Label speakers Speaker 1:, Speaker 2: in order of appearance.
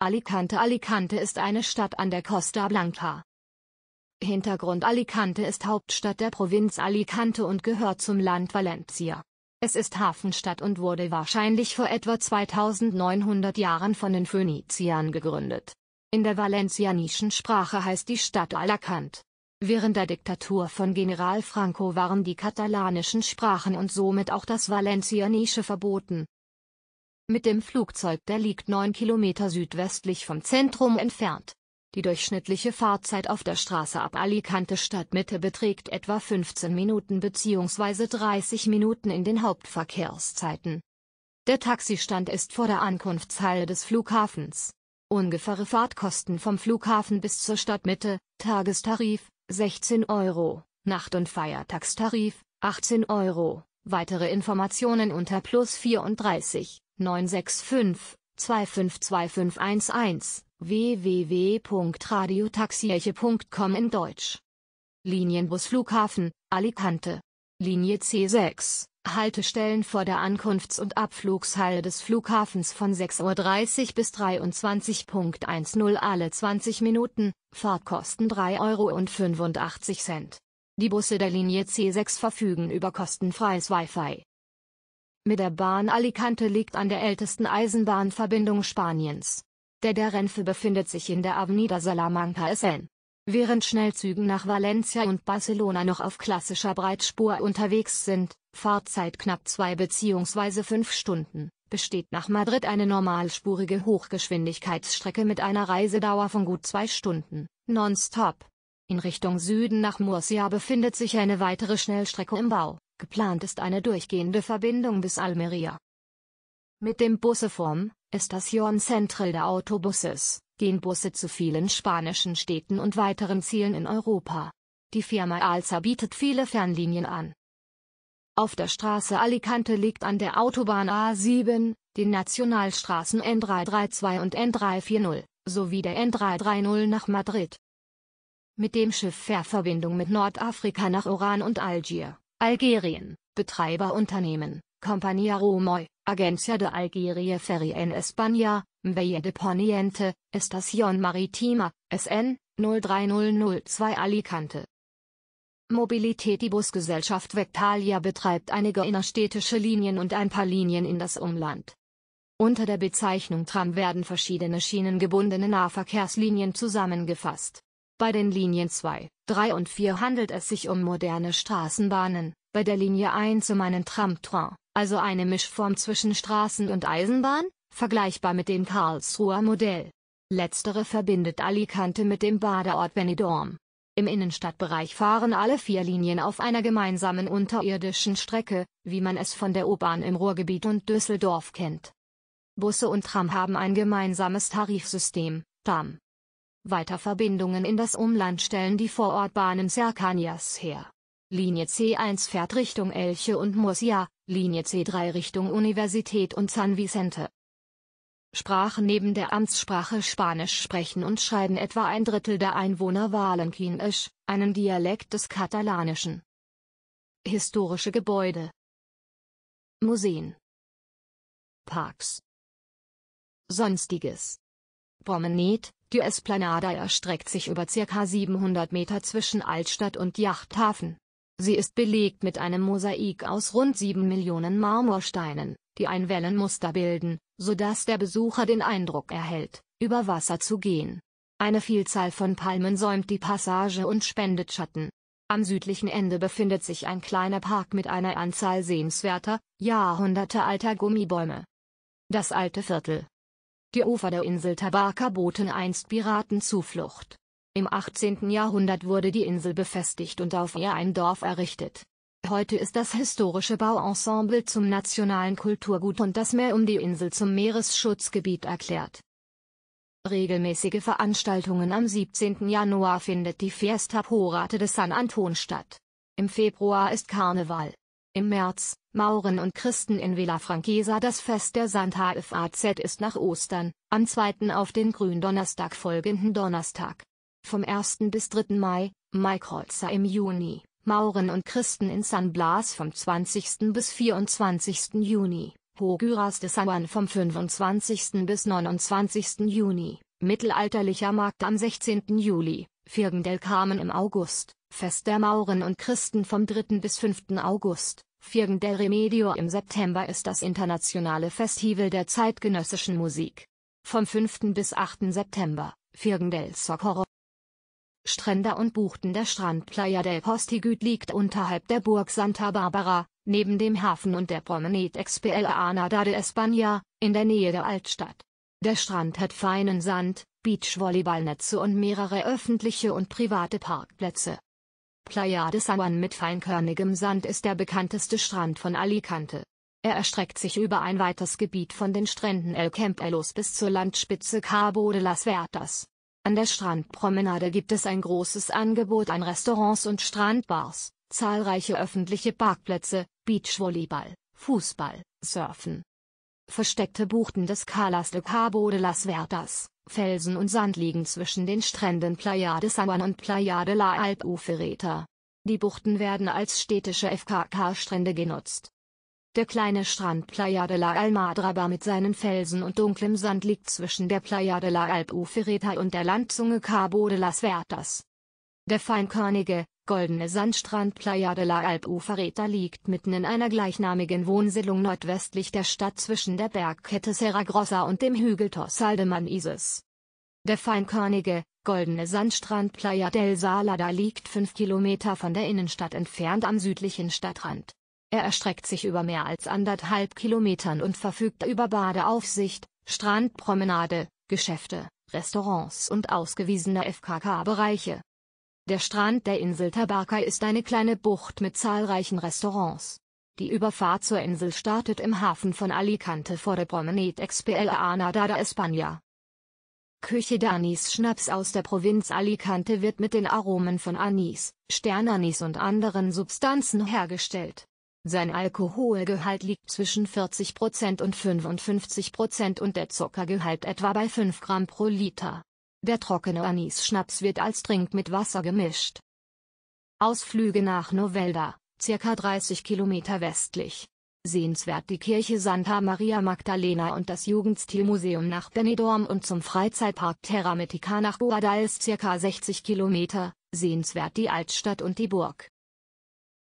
Speaker 1: Alicante Alicante ist eine Stadt an der Costa Blanca. Hintergrund Alicante ist Hauptstadt der Provinz Alicante und gehört zum Land Valencia. Es ist Hafenstadt und wurde wahrscheinlich vor etwa 2900 Jahren von den Phöniziern gegründet. In der valencianischen Sprache heißt die Stadt Alacant. Während der Diktatur von General Franco waren die katalanischen Sprachen und somit auch das Valencianische verboten, mit dem Flugzeug der liegt 9 Kilometer südwestlich vom Zentrum entfernt. Die durchschnittliche Fahrzeit auf der Straße ab Alicante Stadtmitte beträgt etwa 15 Minuten bzw. 30 Minuten in den Hauptverkehrszeiten. Der Taxistand ist vor der Ankunftshalle des Flughafens. Ungefähre Fahrtkosten vom Flughafen bis zur Stadtmitte, Tagestarif 16 Euro, Nacht- und Feiertagstarif 18 Euro. Weitere Informationen unter plus 34 965 252511 www.radiotaxirche.com in Deutsch. Linienbus Flughafen, Alicante. Linie C6, Haltestellen vor der Ankunfts- und Abflugshalle des Flughafens von 6.30 Uhr bis 23.10 alle 20 Minuten, Fahrtkosten 3,85 Euro. Die Busse der Linie C6 verfügen über kostenfreies Wi-Fi. Mit der Bahn Alicante liegt an der ältesten Eisenbahnverbindung Spaniens. Der der Renfe befindet sich in der Avenida Salamanca SN. Während Schnellzügen nach Valencia und Barcelona noch auf klassischer Breitspur unterwegs sind, Fahrzeit knapp zwei bzw. fünf Stunden, besteht nach Madrid eine normalspurige Hochgeschwindigkeitsstrecke mit einer Reisedauer von gut zwei Stunden, nonstop. In Richtung Süden nach Murcia befindet sich eine weitere Schnellstrecke im Bau. Geplant ist eine durchgehende Verbindung bis Almeria. Mit dem Busse vom Estación Central der Autobuses gehen Busse zu vielen spanischen Städten und weiteren Zielen in Europa. Die Firma Alsa bietet viele Fernlinien an. Auf der Straße Alicante liegt an der Autobahn A7, den Nationalstraßen N332 und N340, sowie der N330 nach Madrid. Mit dem Schiff Fährverbindung mit Nordafrika nach Oran und Algier. Algerien, Betreiberunternehmen, Compagnia Romoy, Agencia de Algeria Ferry en España, Valle de Poniente, Estación Maritima, SN, 03002 Alicante. Mobilität Die Busgesellschaft Vectalia betreibt einige innerstädtische Linien und ein paar Linien in das Umland. Unter der Bezeichnung Tram werden verschiedene schienengebundene Nahverkehrslinien zusammengefasst. Bei den Linien 2, 3 und 4 handelt es sich um moderne Straßenbahnen, bei der Linie 1 um einen Tram-Train, also eine Mischform zwischen Straßen- und Eisenbahn, vergleichbar mit dem Karlsruher Modell. Letztere verbindet Alicante mit dem Badeort Benidorm. Im Innenstadtbereich fahren alle vier Linien auf einer gemeinsamen unterirdischen Strecke, wie man es von der U-Bahn im Ruhrgebiet und Düsseldorf kennt. Busse und Tram haben ein gemeinsames Tarifsystem, TAM. Weiter Verbindungen in das Umland stellen die Vorortbahnen Serkanias her. Linie C1 fährt Richtung Elche und Murcia, Linie C3 Richtung Universität und San Vicente. Sprachen neben der Amtssprache Spanisch sprechen und schreiben etwa ein Drittel der Einwohner Valencianisch, einen Dialekt des Katalanischen. Historische Gebäude Museen Parks Sonstiges Promenade, die Esplanade erstreckt sich über ca. 700 Meter zwischen Altstadt und Yachthafen. Sie ist belegt mit einem Mosaik aus rund 7 Millionen Marmorsteinen, die ein Wellenmuster bilden, sodass der Besucher den Eindruck erhält, über Wasser zu gehen. Eine Vielzahl von Palmen säumt die Passage und spendet Schatten. Am südlichen Ende befindet sich ein kleiner Park mit einer Anzahl sehenswerter, jahrhundertealter Gummibäume. Das alte Viertel, die Ufer der Insel Tabaka boten einst Piraten Zuflucht. Im 18. Jahrhundert wurde die Insel befestigt und auf ihr ein Dorf errichtet. Heute ist das historische Bauensemble zum nationalen Kulturgut und das Meer um die Insel zum Meeresschutzgebiet erklärt. Regelmäßige Veranstaltungen am 17. Januar findet die Fiesta Porate de San Anton statt. Im Februar ist Karneval. Im März, Mauren und Christen in Villa Franchesa Das Fest der Santa FAZ ist nach Ostern, am 2. auf den Gründonnerstag folgenden Donnerstag. Vom 1. bis 3. Mai, Maikreuzer im Juni, Mauren und Christen in San Blas vom 20. bis 24. Juni, Hoguras de San Juan vom 25. bis 29. Juni, Mittelalterlicher Markt am 16. Juli, Firgen del Carmen im August. Fest der Mauren und Christen vom 3. bis 5. August. Firgen del Remedio im September ist das internationale Festival der zeitgenössischen Musik. Vom 5. bis 8. September, Firgen del Socorro. Strände und Buchten Der Strand Playa del Postigüt liegt unterhalb der Burg Santa Barbara, neben dem Hafen und der Promenade Explanada de España, in der Nähe der Altstadt. Der Strand hat feinen Sand, Beachvolleyballnetze und mehrere öffentliche und private Parkplätze. Playa de San Juan mit feinkörnigem Sand ist der bekannteste Strand von Alicante. Er erstreckt sich über ein weites Gebiet von den Stränden El Campelos bis zur Landspitze Cabo de las Vertas. An der Strandpromenade gibt es ein großes Angebot an Restaurants und Strandbars, zahlreiche öffentliche Parkplätze, Beachvolleyball, Fußball, Surfen. Versteckte Buchten des Calas de Cabo de las Vertas, Felsen und Sand liegen zwischen den Stränden Playa de San Juan und Playa de la Alpufereta. Die Buchten werden als städtische FKK-Strände genutzt. Der kleine Strand Playa de la Almadraba mit seinen Felsen und dunklem Sand liegt zwischen der Playa de la Alpufereta und der Landzunge Cabo de las Vertas. Der feinkörnige, Goldene Sandstrand Playa de la Albufereta liegt mitten in einer gleichnamigen Wohnsiedlung nordwestlich der Stadt zwischen der Bergkette Serra Grossa und dem Hügel Tossal de Manises. Der feinkörnige, goldene Sandstrand Playa del Salada liegt fünf Kilometer von der Innenstadt entfernt am südlichen Stadtrand. Er erstreckt sich über mehr als anderthalb Kilometern und verfügt über Badeaufsicht, Strandpromenade, Geschäfte, Restaurants und ausgewiesene FKK-Bereiche. Der Strand der Insel Tabarka ist eine kleine Bucht mit zahlreichen Restaurants. Die Überfahrt zur Insel startet im Hafen von Alicante vor der Promenade Anada de España. Küche Danis Schnaps aus der Provinz Alicante wird mit den Aromen von Anis, Sternanis und anderen Substanzen hergestellt. Sein Alkoholgehalt liegt zwischen 40% und 55% und der Zuckergehalt etwa bei 5 Gramm pro Liter. Der trockene Anis-Schnaps wird als Trink mit Wasser gemischt. Ausflüge nach Novelda, circa 30 Kilometer westlich. Sehenswert die Kirche Santa Maria Magdalena und das Jugendstilmuseum nach Benidorm und zum Freizeitpark Terra Mitica nach Guadalis circa 60 Kilometer, sehenswert die Altstadt und die Burg.